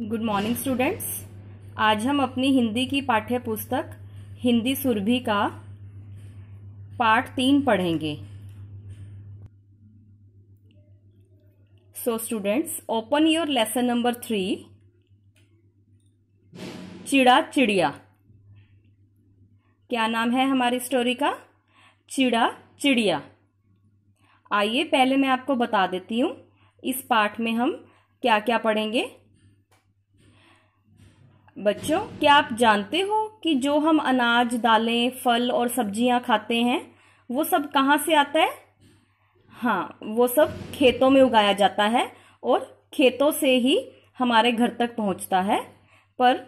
good morning students आज हम अपनी हिंदी की पाठ्य पुस्तक हिंदी सुरभि का पार्ट तीन पढ़ेंगे so students open your lesson number three चिड़ा चिड़िया क्या नाम है हमारी स्टोरी का चिड़ा चिड़िया आइए पहले मैं आपको बता देती हूँ इस पाठ में हम क्या क्या पढ़ेंगे बच्चों क्या आप जानते हो कि जो हम अनाज दालें फल और सब्जियां खाते हैं वो सब कहाँ से आता है हाँ वो सब खेतों में उगाया जाता है और खेतों से ही हमारे घर तक पहुँचता है पर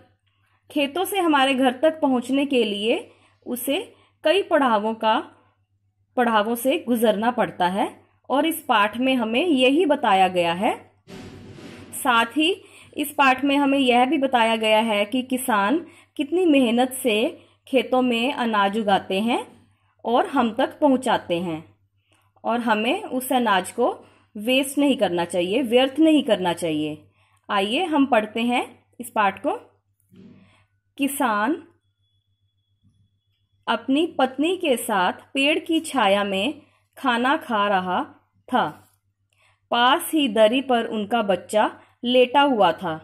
खेतों से हमारे घर तक पहुँचने के लिए उसे कई पढ़ावों का पढ़ावों से गुजरना पड़ता है और इस पाठ में हमें यही बताया गया है साथ ही इस पाठ में हमें यह भी बताया गया है कि किसान कितनी मेहनत से खेतों में अनाज उगाते हैं और हम तक पहुंचाते हैं और हमें उस अनाज को वेस्ट नहीं करना चाहिए व्यर्थ नहीं करना चाहिए आइए हम पढ़ते हैं इस पाठ को किसान अपनी पत्नी के साथ पेड़ की छाया में खाना खा रहा था पास ही दरी पर उनका बच्चा लेटा हुआ था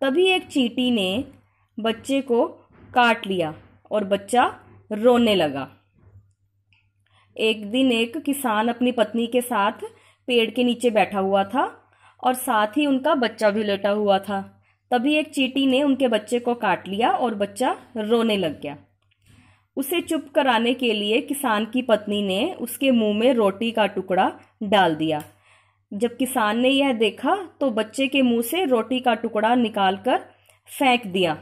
तभी एक चीटी ने बच्चे को काट लिया और बच्चा रोने लगा एक दिन एक किसान अपनी पत्नी के साथ पेड़ के नीचे बैठा हुआ था और साथ ही उनका बच्चा भी लेटा हुआ था तभी एक चींटी ने उनके बच्चे को काट लिया और बच्चा रोने लग गया उसे चुप कराने के लिए किसान की पत्नी ने उसके मुंह में रोटी का टुकड़ा डाल दिया जब किसान ने यह देखा तो बच्चे के मुंह से रोटी का टुकड़ा निकालकर फेंक दिया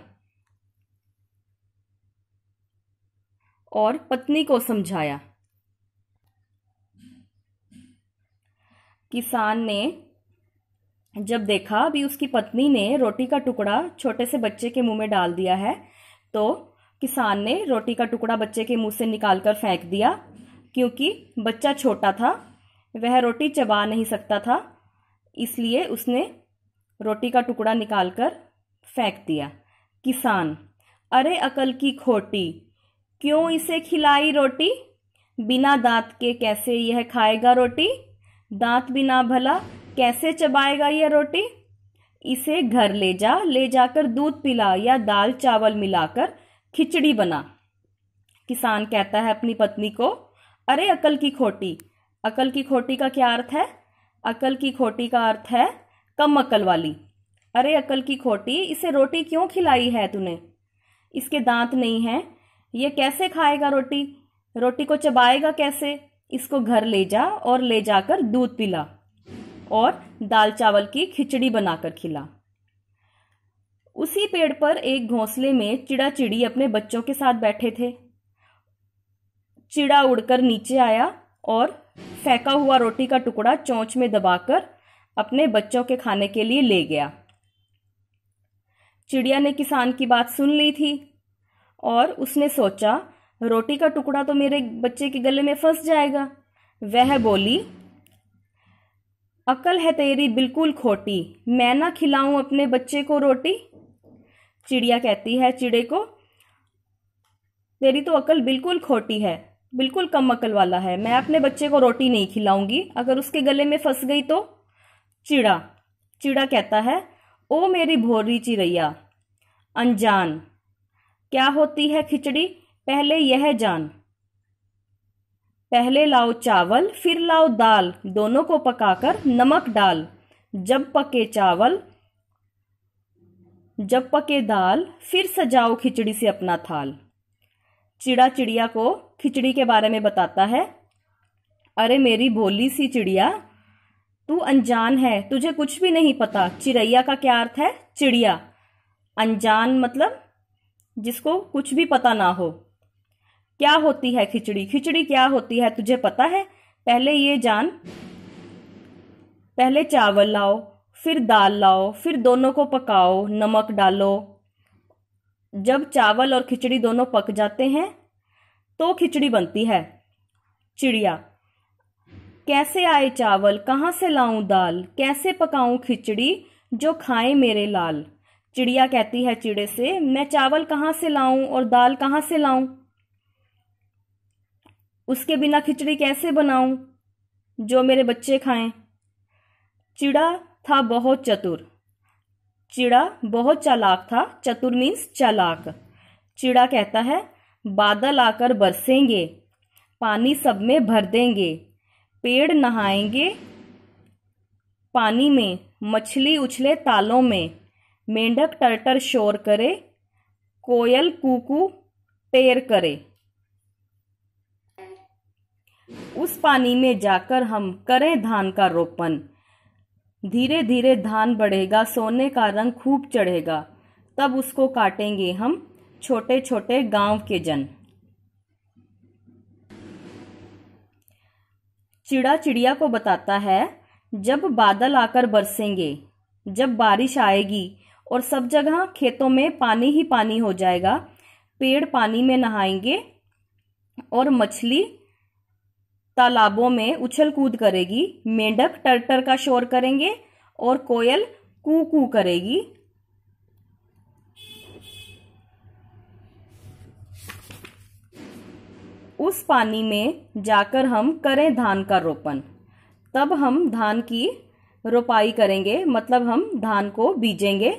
और पत्नी को समझाया किसान ने जब देखा अभी उसकी पत्नी ने रोटी का टुकड़ा छोटे से बच्चे के मुंह में डाल दिया है तो किसान ने रोटी का टुकड़ा बच्चे के मुंह से निकालकर फेंक दिया क्योंकि बच्चा छोटा था वह रोटी चबा नहीं सकता था इसलिए उसने रोटी का टुकड़ा निकालकर फेंक दिया किसान अरे अकल की खोटी क्यों इसे खिलाई रोटी बिना दांत के कैसे यह खाएगा रोटी दांत बिना भला कैसे चबाएगा यह रोटी इसे घर ले जा ले जाकर दूध पिला या दाल चावल मिलाकर खिचड़ी बना किसान कहता है अपनी पत्नी को अरे अकल की खोटी अकल की खोटी का क्या अर्थ है अकल की खोटी का अर्थ है कम अकल वाली अरे अकल की खोटी इसे रोटी क्यों खिलाई है तूने इसके दांत नहीं हैं ये कैसे खाएगा रोटी रोटी को चबाएगा कैसे इसको घर ले जा और ले जाकर दूध पिला और दाल चावल की खिचड़ी बनाकर खिला उसी पेड़ पर एक घोंसले में चिड़ा चिड़ी अपने बच्चों के साथ बैठे थे चिड़ा उड़कर नीचे आया और फेंका हुआ रोटी का टुकड़ा चोंच में दबाकर अपने बच्चों के खाने के लिए ले गया चिड़िया ने किसान की बात सुन ली थी और उसने सोचा रोटी का टुकड़ा तो मेरे बच्चे के गले में फंस जाएगा वह बोली अकल है तेरी बिल्कुल खोटी मैं ना खिलाऊं अपने बच्चे को रोटी चिड़िया कहती है चिड़े को तेरी तो अकल बिल्कुल खोटी है बिल्कुल कम अकल वाला है मैं अपने बच्चे को रोटी नहीं खिलाऊंगी अगर उसके गले में फंस गई तो चिड़ा चिड़ा कहता है ओ मेरी भोरी चिड़ैया अनजान क्या होती है खिचड़ी पहले यह जान पहले लाओ चावल फिर लाओ दाल दोनों को पकाकर नमक डाल जब पके चावल जब पके दाल फिर सजाओ खिचड़ी से अपना थाल चिड़ा चिड़िया को खिचड़ी के बारे में बताता है अरे मेरी भोली सी चिड़िया तू अनजान है तुझे कुछ भी नहीं पता चिड़ैया का क्या अर्थ है चिड़िया अनजान मतलब जिसको कुछ भी पता ना हो क्या होती है खिचड़ी खिचड़ी क्या होती है तुझे पता है पहले ये जान पहले चावल लाओ फिर दाल लाओ फिर दोनों को पकाओ नमक डालो जब चावल और खिचड़ी दोनों पक जाते हैं तो खिचड़ी बनती है चिड़िया कैसे आए चावल कहाँ से लाऊं दाल कैसे पकाऊं खिचड़ी जो खाए मेरे लाल चिड़िया कहती है चिड़े से मैं चावल कहाँ से लाऊं और दाल कहाँ से लाऊं उसके बिना खिचड़ी कैसे बनाऊं जो मेरे बच्चे खाएं चिड़ा था बहुत चतुर चिड़ा बहुत चालाक था चतुर मीन्स चालाक चिड़ा कहता है बादल आकर बरसेंगे पानी सब में भर देंगे पेड़ नहाएंगे पानी में मछली उछले तालों में मेंढक टरटर शोर करे कोयल कुकू टेर करे उस पानी में जाकर हम करें धान का रोपण धीरे धीरे धान बढ़ेगा सोने का रंग खूब चढ़ेगा तब उसको काटेंगे हम छोटे छोटे गांव के जन चिड़ा चिड़िया को बताता है जब बादल आकर बरसेंगे जब बारिश आएगी और सब जगह खेतों में पानी ही पानी हो जाएगा पेड़ पानी में नहाएंगे और मछली तालाबों में उछल कूद करेगी मेंढक टरटर का शोर करेंगे और कोयल कू कू करेगी उस पानी में जाकर हम करें धान का रोपण तब हम धान की रोपाई करेंगे मतलब हम धान को बीजेंगे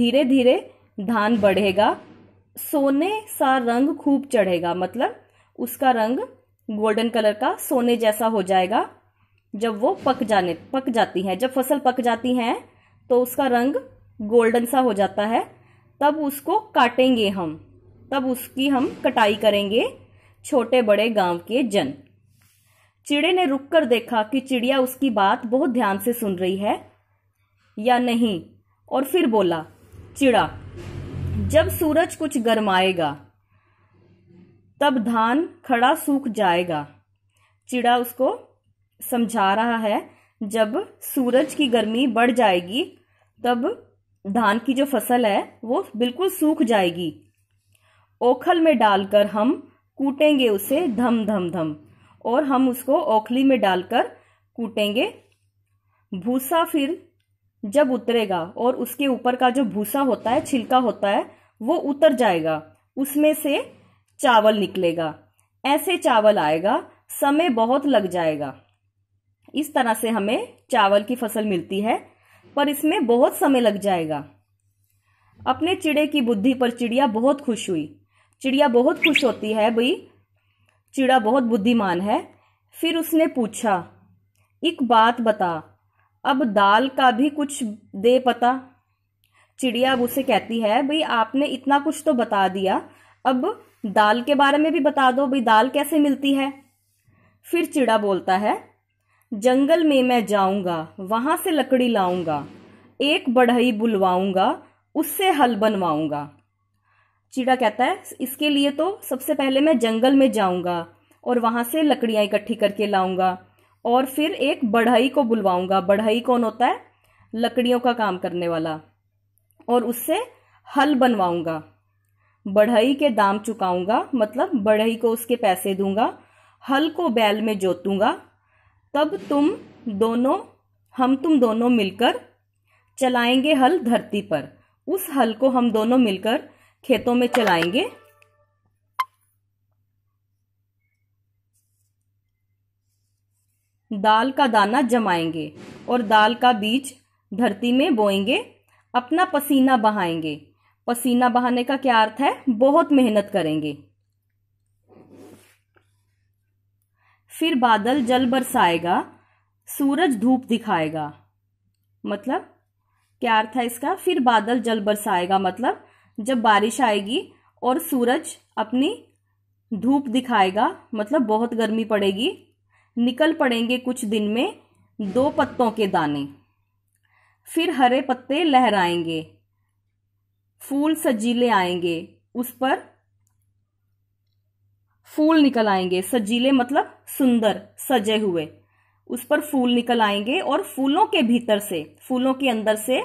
धीरे धीरे धान बढ़ेगा सोने सा रंग खूब चढ़ेगा मतलब उसका रंग गोल्डन कलर का सोने जैसा हो जाएगा जब वो पक जाने पक जाती हैं जब फसल पक जाती हैं तो उसका रंग गोल्डन सा हो जाता है तब उसको काटेंगे हम तब उसकी हम कटाई करेंगे छोटे बड़े गांव के जन चिड़े ने रुककर देखा कि चिड़िया उसकी बात बहुत ध्यान से सुन रही है या नहीं और फिर बोला चिड़ा जब सूरज कुछ गर्माएगा तब धान खड़ा सूख जाएगा चिड़ा उसको समझा रहा है जब सूरज की गर्मी बढ़ जाएगी तब धान की जो फसल है वो बिल्कुल सूख जाएगी ओखल में डालकर हम कूटेंगे उसे धम धम धम और हम उसको ओखली में डालकर कूटेंगे भूसा फिर जब उतरेगा और उसके ऊपर का जो भूसा होता है छिलका होता है वो उतर जाएगा उसमें से चावल निकलेगा ऐसे चावल आएगा समय बहुत लग जाएगा इस तरह से हमें चावल की फसल मिलती है पर इसमें बहुत समय लग जाएगा अपने चिड़े की बुद्धि पर चिड़िया बहुत खुश हुई चिड़िया बहुत खुश होती है भाई चिड़ा बहुत बुद्धिमान है फिर उसने पूछा एक बात बता अब दाल का भी कुछ दे पता चिड़िया अब उसे कहती है भाई आपने इतना कुछ तो बता दिया अब दाल के बारे में भी बता दो भाई दाल कैसे मिलती है फिर चिड़ा बोलता है जंगल में मैं जाऊंगा वहां से लकड़ी लाऊंगा एक बढ़ई बुलवाऊंगा उससे हल बनवाऊंगा चिड़ा कहता है इसके लिए तो सबसे पहले मैं जंगल में जाऊंगा और वहां से लकड़ियां इकट्ठी करके लाऊंगा और फिर एक बढ़ई को बुलवाऊंगा बढ़ई कौन होता है लकड़ियों का काम करने वाला और उससे हल बनवाऊंगा बढ़ई के दाम चुकाऊंगा मतलब बढ़ई को उसके पैसे दूंगा हल को बैल में जोतूंगा तब तुम दोनों हम तुम दोनों मिलकर चलाएंगे हल धरती पर उस हल को हम दोनों मिलकर खेतों में चलाएंगे दाल का दाना जमाएंगे और दाल का बीज धरती में बोएंगे अपना पसीना बहाएंगे पसीना बहाने का क्या अर्थ है बहुत मेहनत करेंगे फिर बादल जल बरसाएगा सूरज धूप दिखाएगा मतलब क्या अर्थ है इसका फिर बादल जल बरसाएगा मतलब जब बारिश आएगी और सूरज अपनी धूप दिखाएगा मतलब बहुत गर्मी पड़ेगी निकल पड़ेंगे कुछ दिन में दो पत्तों के दाने फिर हरे पत्ते लहराएंगे फूल सजीले आएंगे उस पर फूल निकल आएंगे सजीले मतलब सुंदर सजे हुए उस पर फूल निकल आएंगे और फूलों के भीतर से फूलों के अंदर से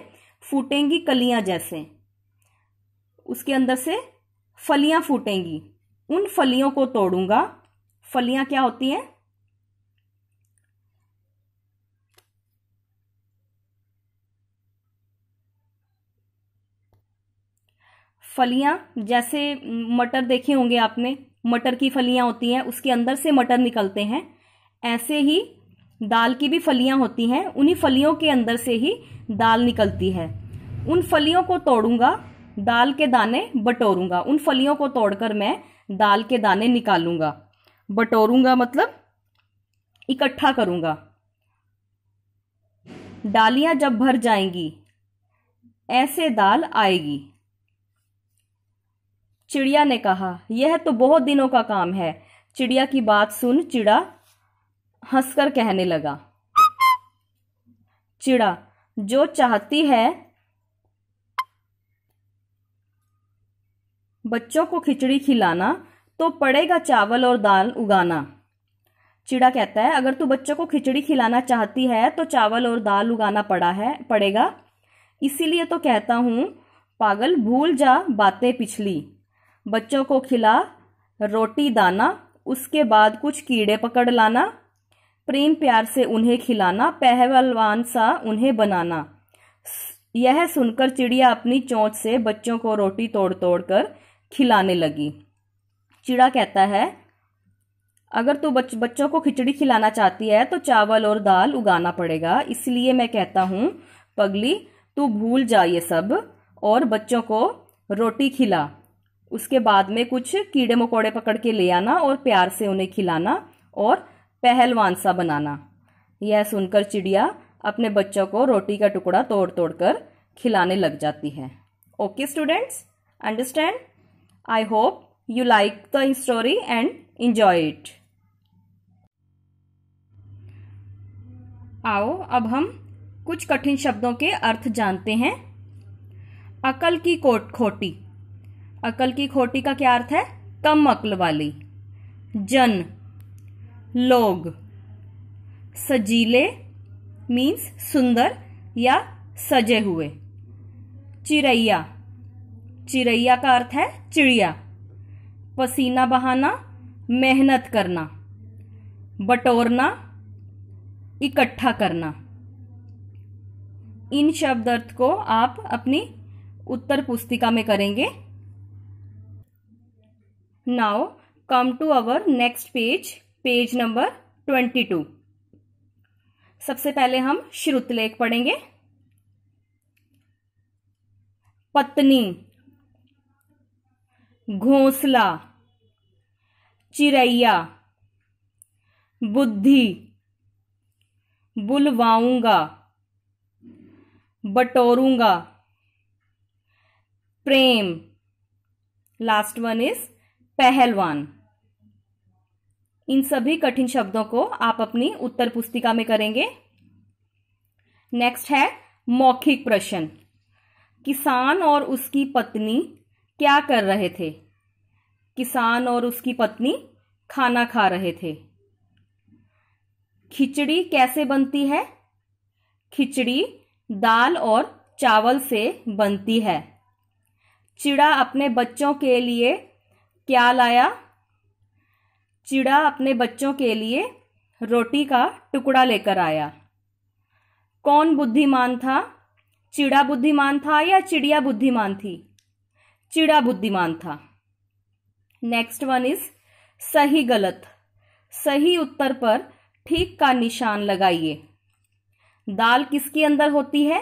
फूटेंगी कलियां जैसे उसके अंदर से फलियां फूटेंगी उन फलियों को तोड़ूंगा फलियां क्या होती हैं फलियां जैसे मटर देखे होंगे आपने मटर की फलियां होती हैं उसके अंदर से मटर निकलते हैं ऐसे ही दाल की भी फलियां होती हैं उन्हीं फलियों के अंदर से ही दाल निकलती है उन फलियों को तोड़ूंगा दाल के दाने बटोरूंगा उन फलियों को तोड़कर मैं दाल के दाने निकालूंगा बटोरूंगा मतलब इकट्ठा करूंगा डालियां जब भर जाएंगी ऐसे दाल आएगी चिड़िया ने कहा यह तो बहुत दिनों का काम है चिड़िया की बात सुन चिड़ा हंसकर कहने लगा चिड़ा जो चाहती है बच्चों को खिचड़ी खिलाना तो पड़ेगा चावल और दाल उगाना चिड़ा कहता है अगर तू बच्चों को खिचड़ी खिलाना चाहती है तो चावल और दाल उगाना पड़ा है पड़ेगा इसीलिए तो कहता हूं पागल भूल जा बातें पिछली बच्चों को खिला रोटी दाना उसके बाद कुछ कीड़े पकड़ लाना प्रेम प्यार से उन्हें खिलाना पहलवान सा उन्हें बनाना यह सुनकर चिड़िया अपनी चोंच से बच्चों को रोटी तोड़ तोड़ कर खिलाने लगी चिड़ा कहता है अगर तू बच, बच्चों को खिचड़ी खिलाना चाहती है तो चावल और दाल उगाना पड़ेगा इसलिए मैं कहता हूँ पगली तू भूल जा ये सब और बच्चों को रोटी खिला उसके बाद में कुछ कीड़े मकोड़े पकड़ के ले आना और प्यार से उन्हें खिलाना और पहलवान सा बनाना यह सुनकर चिड़िया अपने बच्चों को रोटी का टुकड़ा तोड़ तोड़ कर खिलाने लग जाती है okay students understand I hope you like the story and enjoy it आओ अब हम कुछ कठिन शब्दों के अर्थ जानते हैं अकल की कोट खोटी अकल की खोटी का क्या अर्थ है कम अकल वाली जन लोग सजीले मीन्स सुंदर या सजे हुए चिड़ैया चिड़ैया का अर्थ है चिड़िया पसीना बहाना मेहनत करना बटोरना इकट्ठा करना इन शब्द अर्थ को आप अपनी उत्तर पुस्तिका में करेंगे now come to our next page page number twenty two सबसे पहले हम श्रुतलेख पढ़ेंगे पत्नी घोंसला चिरैया बुद्धि बुलवाऊंगा बटोरूंगा प्रेम लास्ट वन इज पहलवान इन सभी कठिन शब्दों को आप अपनी उत्तर पुस्तिका में करेंगे नेक्स्ट है मौखिक प्रश्न किसान और उसकी पत्नी क्या कर रहे थे किसान और उसकी पत्नी खाना खा रहे थे खिचड़ी कैसे बनती है खिचड़ी दाल और चावल से बनती है चिड़ा अपने बच्चों के लिए क्या लाया चिड़ा अपने बच्चों के लिए रोटी का टुकड़ा लेकर आया कौन बुद्धिमान था चिड़ा बुद्धिमान था या चिड़िया बुद्धिमान थी चिड़ा बुद्धिमान था नेक्स्ट वन इज सही गलत सही उत्तर पर ठीक का निशान लगाइए दाल किसके अंदर होती है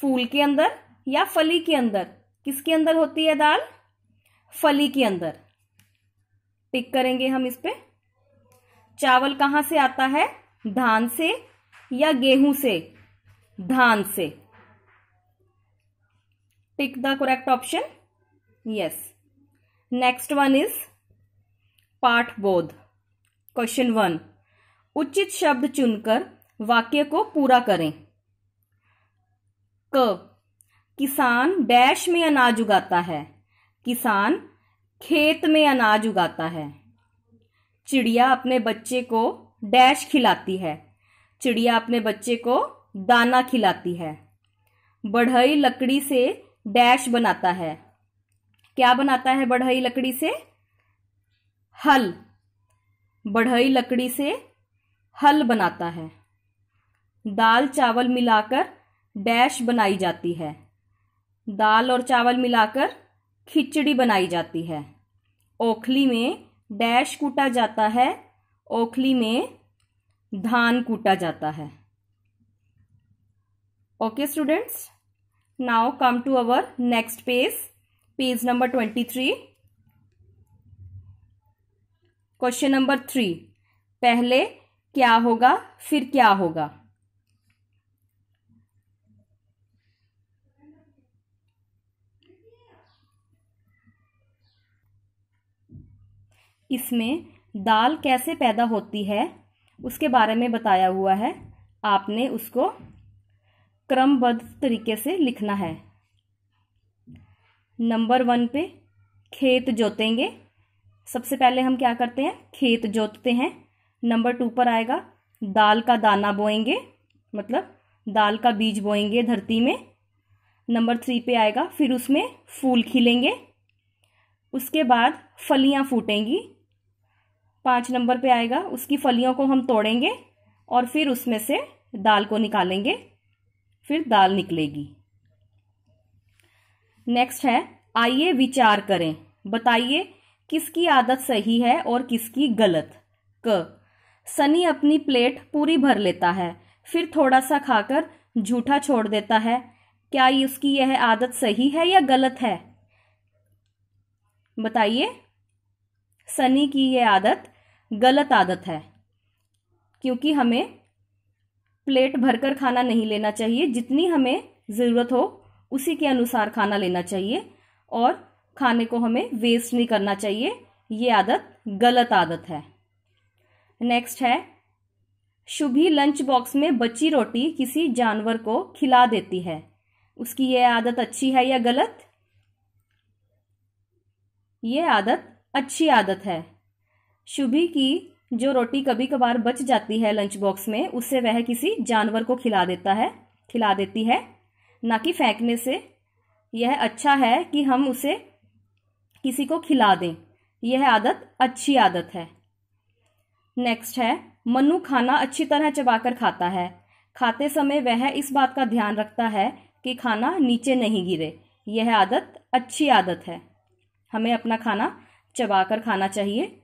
फूल के अंदर या फली के अंदर किसके अंदर होती है दाल फली के अंदर टिक करेंगे हम इस पे चावल कहां से आता है धान से या गेहूं से धान से tick the correct option yes next one is पाठ बोध क्वेश्चन वन उचित शब्द चुनकर वाक्य को पूरा करें क किसान डैश में अनाज उगाता है किसान खेत में अनाज उगाता है चिड़िया अपने बच्चे को डैश खिलाती है चिड़िया अपने बच्चे को दाना खिलाती है बढ़ई लकड़ी से डैश बनाता है क्या बनाता है बढ़ई लकड़ी से हल बढ़ई लकड़ी से हल बनाता है दाल चावल मिलाकर डैश बनाई जाती है दाल और चावल मिलाकर खिचड़ी बनाई जाती है ओखली में डैश कूटा जाता है ओखली में धान कूटा जाता है okay students now come to our next page page number twenty three question number three पहले क्या होगा फिर क्या होगा इसमें दाल कैसे पैदा होती है उसके बारे में बताया हुआ है आपने उसको क्रमबद्ध तरीके से लिखना है नंबर वन पे खेत जोतेंगे सबसे पहले हम क्या करते हैं खेत जोतते हैं नंबर टू पर आएगा दाल का दाना बोएंगे मतलब दाल का बीज बोएंगे धरती में नंबर थ्री पे आएगा फिर उसमें फूल खिलेंगे उसके बाद फलियां फूटेंगी पाँच नंबर पे आएगा उसकी फलियों को हम तोड़ेंगे और फिर उसमें से दाल को निकालेंगे फिर दाल निकलेगी नेक्स्ट है आइए विचार करें बताइए किसकी आदत सही है और किसकी गलत क सनी अपनी प्लेट पूरी भर लेता है फिर थोड़ा सा खाकर झूठा छोड़ देता है क्या उसकी यह आदत सही है या गलत है बताइए सनी की यह आदत गलत आदत है क्योंकि हमें प्लेट भरकर खाना नहीं लेना चाहिए जितनी हमें ज़रूरत हो उसी के अनुसार खाना लेना चाहिए और खाने को हमें वेस्ट नहीं करना चाहिए ये आदत गलत आदत है नेक्स्ट है शुभी लंच बॉक्स में बची रोटी किसी जानवर को खिला देती है उसकी यह आदत अच्छी है या गलत ये आदत अच्छी आदत है शुभी की जो रोटी कभी कभार बच जाती है लंच बॉक्स में उससे वह किसी जानवर को खिला देता है खिला देती है ना कि फेंकने से यह अच्छा है कि हम उसे किसी को खिला दें यह आदत अच्छी आदत है नेक्स्ट है मनु खाना अच्छी तरह चबाकर खाता है खाते समय वह इस बात का ध्यान रखता है कि खाना नीचे नहीं गिरे यह आदत अच्छी आदत है हमें अपना खाना चबाकर खाना चाहिए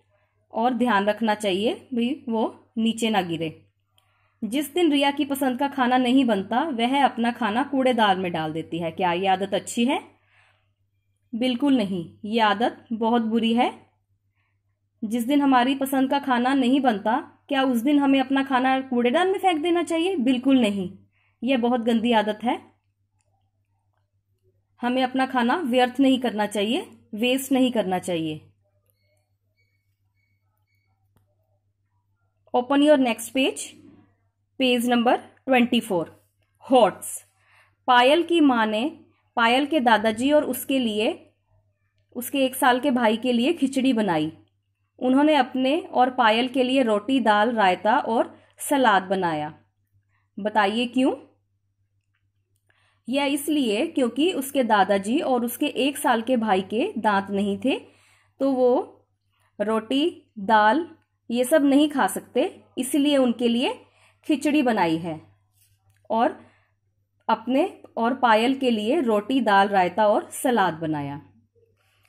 और ध्यान रखना चाहिए भी वो नीचे ना गिरे जिस दिन रिया की पसंद का खाना नहीं बनता वह अपना खाना कूड़ेदार में डाल देती है क्या ये आदत अच्छी है बिल्कुल नहीं ये आदत बहुत बुरी है जिस दिन हमारी पसंद का खाना नहीं बनता क्या उस दिन हमें अपना खाना कूड़ेदान में फेंक देना चाहिए बिल्कुल नहीं यह बहुत गंदी आदत है हमें अपना खाना व्यर्थ नहीं करना चाहिए वेस्ट नहीं करना चाहिए open your next page page number twenty four HOTS Payal की माँ ने पायल के दादाजी और उसके लिए उसके एक साल के भाई के लिए खिचड़ी बनाई उन्होंने अपने और पायल के लिए रोटी दाल रायता और सलाद बनाया बताइए क्यों यह इसलिए क्योंकि उसके दादाजी और उसके एक साल के भाई के दांत नहीं थे तो वो रोटी दाल ये सब नहीं खा सकते इसलिए उनके लिए खिचड़ी बनाई है और अपने और पायल के लिए रोटी दाल रायता और सलाद बनाया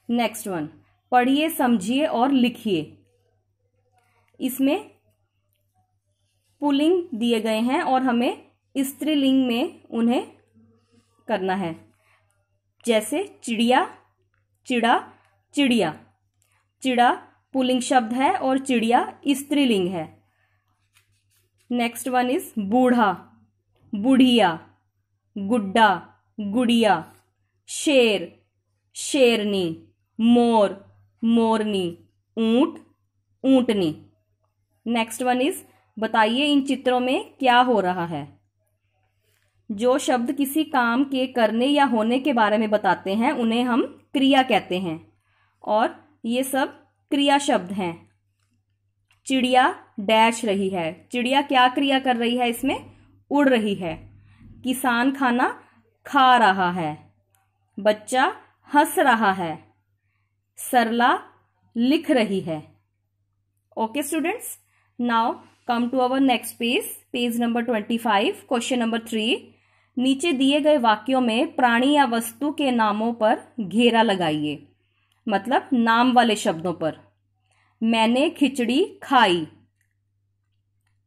नेक्स्ट वन पढ़िए समझिए और लिखिए इसमें पुलिंग दिए गए हैं और हमें स्त्रीलिंग में उन्हें करना है जैसे चिड़िया चिड़ा चिड़िया चिड़ा पुलिंग शब्द है और चिड़िया स्त्रीलिंग है नेक्स्ट वन इज बूढ़ा बुढ़िया गुड्डा गुड़िया शेर शेरनी मोर मोरनी ऊंट ऊंटनी नेक्स्ट वन इज बताइए इन चित्रों में क्या हो रहा है जो शब्द किसी काम के करने या होने के बारे में बताते हैं उन्हें हम क्रिया कहते हैं और ये सब क्रिया शब्द हैं चिड़िया डैश रही है चिड़िया क्या क्रिया कर रही है इसमें उड़ रही है किसान खाना खा रहा है बच्चा हंस रहा है सरला लिख रही है okay students now come to our next page page number twenty five question number three नीचे दिए गए वाक्यों में प्राणी या वस्तु के नामों पर घेरा लगाइए मतलब नाम वाले शब्दों पर मैंने खिचड़ी खाई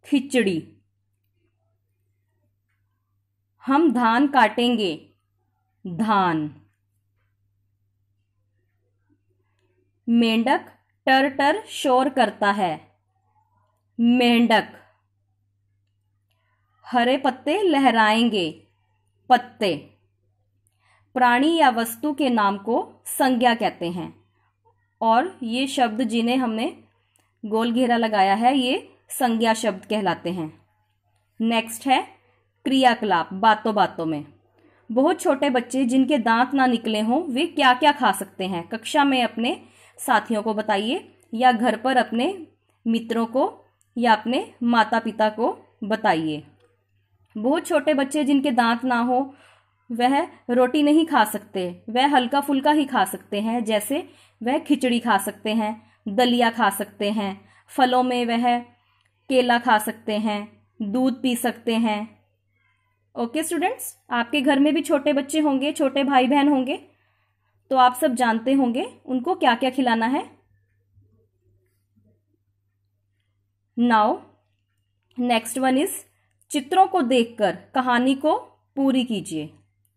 खिचड़ी हम धान काटेंगे धान मेंढक टर टर शोर करता है मेंढक हरे पत्ते लहराएंगे पत्ते प्राणी या वस्तु के नाम को संज्ञा कहते हैं और ये शब्द जिन्हें हमने गोल घेरा लगाया है ये संज्ञा शब्द कहलाते हैं नेक्स्ट है क्रियाकलाप बातों बातों में बहुत छोटे बच्चे जिनके दांत ना निकले हों वे क्या क्या खा सकते हैं कक्षा में अपने साथियों को बताइए या घर पर अपने मित्रों को या अपने माता पिता को बताइए बहुत छोटे बच्चे जिनके दांत ना हो वह रोटी नहीं खा सकते वह हल्का फुल्का ही खा सकते हैं जैसे वह खिचड़ी खा सकते हैं दलिया खा सकते हैं फलों में वह केला खा सकते हैं दूध पी सकते हैं ओके स्टूडेंट्स आपके घर में भी छोटे बच्चे होंगे छोटे भाई बहन होंगे तो आप सब जानते होंगे उनको क्या क्या खिलाना है नाउ नेक्स्ट वन इज चित्रों को देखकर कहानी को पूरी कीजिए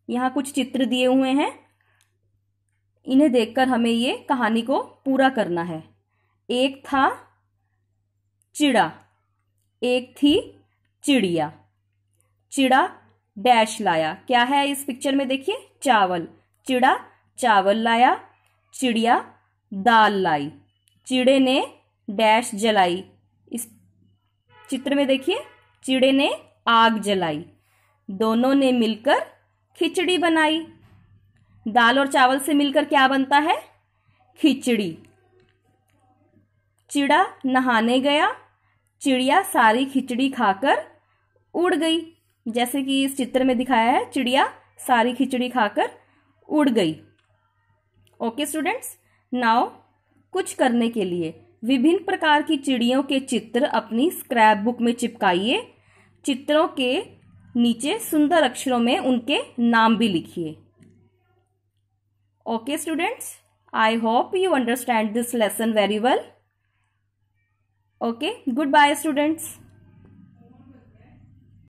यहाँ कुछ चित्र दिए हुए हैं इन्हें देखकर हमें ये कहानी को पूरा करना है एक था चिड़ा एक थी चिड़िया चिड़ा डैश लाया क्या है इस पिक्चर में देखिए चावल चिड़ा चावल लाया चिड़िया दाल लाई चिड़े ने डैश जलाई इस चित्र में देखिए चिड़े ने आग जलाई दोनों ने मिलकर खिचड़ी बनाई दाल और चावल से मिलकर क्या बनता है खिचड़ी चिड़ा नहाने गया चिड़िया सारी खिचड़ी खाकर उड़ गई जैसे कि इस चित्र में दिखाया है चिड़िया सारी खिचड़ी खाकर उड़ गई ओके स्टूडेंट्स नाउ कुछ करने के लिए विभिन्न प्रकार की चिड़ियों के चित्र अपनी स्क्रैप बुक में चिपकाइए चित्रों के नीचे सुंदर अक्षरों में उनके नाम भी लिखिए okay students I hope you understand this lesson very well okay good bye students